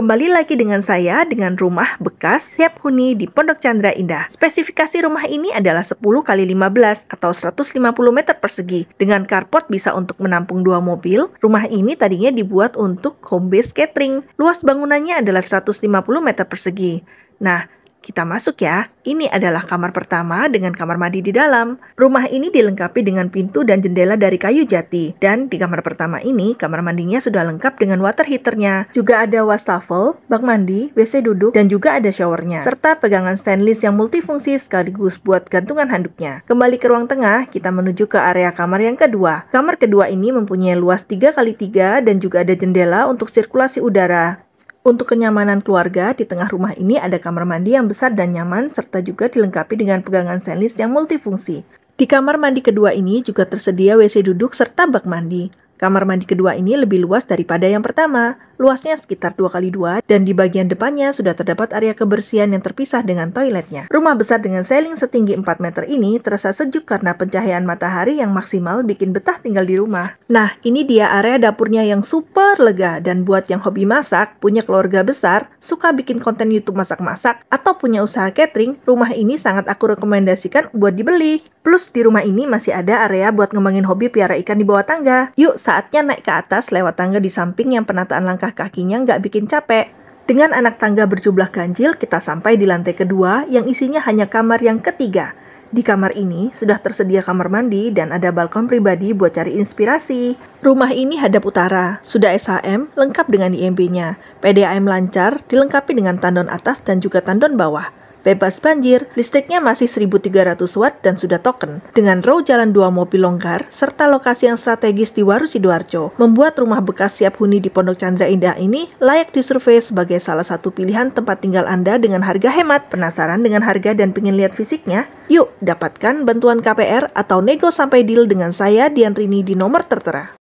Kembali lagi dengan saya dengan rumah bekas siap huni di Pondok Chandra Indah. Spesifikasi rumah ini adalah 10 x 15 atau 150 meter persegi. Dengan carport bisa untuk menampung dua mobil, rumah ini tadinya dibuat untuk home base catering. Luas bangunannya adalah 150 meter persegi. Nah, kita masuk ya. Ini adalah kamar pertama dengan kamar mandi di dalam. Rumah ini dilengkapi dengan pintu dan jendela dari kayu jati. Dan di kamar pertama ini, kamar mandinya sudah lengkap dengan water heaternya. Juga ada wastafel, bak mandi, WC duduk, dan juga ada showernya. Serta pegangan stainless yang multifungsi sekaligus buat gantungan handuknya. Kembali ke ruang tengah, kita menuju ke area kamar yang kedua. Kamar kedua ini mempunyai luas 3 kali 3 dan juga ada jendela untuk sirkulasi udara. Untuk kenyamanan keluarga, di tengah rumah ini ada kamar mandi yang besar dan nyaman, serta juga dilengkapi dengan pegangan stainless yang multifungsi. Di kamar mandi kedua ini juga tersedia WC duduk serta bak mandi. Kamar mandi kedua ini lebih luas daripada yang pertama, luasnya sekitar 2 x 2 dan di bagian depannya sudah terdapat area kebersihan yang terpisah dengan toiletnya. Rumah besar dengan seling setinggi 4 meter ini terasa sejuk karena pencahayaan matahari yang maksimal bikin betah tinggal di rumah. Nah, ini dia area dapurnya yang super lega dan buat yang hobi masak, punya keluarga besar, suka bikin konten YouTube masak-masak, atau punya usaha catering, rumah ini sangat aku rekomendasikan buat dibeli. Plus di rumah ini masih ada area buat ngembangin hobi piara ikan di bawah tangga. Yuk, Saatnya naik ke atas lewat tangga di samping yang penataan langkah kakinya nggak bikin capek. Dengan anak tangga berjumlah ganjil, kita sampai di lantai kedua yang isinya hanya kamar yang ketiga. Di kamar ini sudah tersedia kamar mandi dan ada balkon pribadi buat cari inspirasi. Rumah ini hadap utara, sudah SHM, lengkap dengan IMB-nya. PDAM lancar, dilengkapi dengan tandon atas dan juga tandon bawah. Bebas banjir, listriknya masih 1300 watt dan sudah token. Dengan row jalan dua mobil longgar, serta lokasi yang strategis di Waru Sidoarjo, membuat rumah bekas siap huni di Pondok Chandra Indah ini layak disurvei sebagai salah satu pilihan tempat tinggal Anda dengan harga hemat. Penasaran dengan harga dan pengen lihat fisiknya? Yuk, dapatkan bantuan KPR atau nego sampai deal dengan saya Dian Rini di nomor tertera.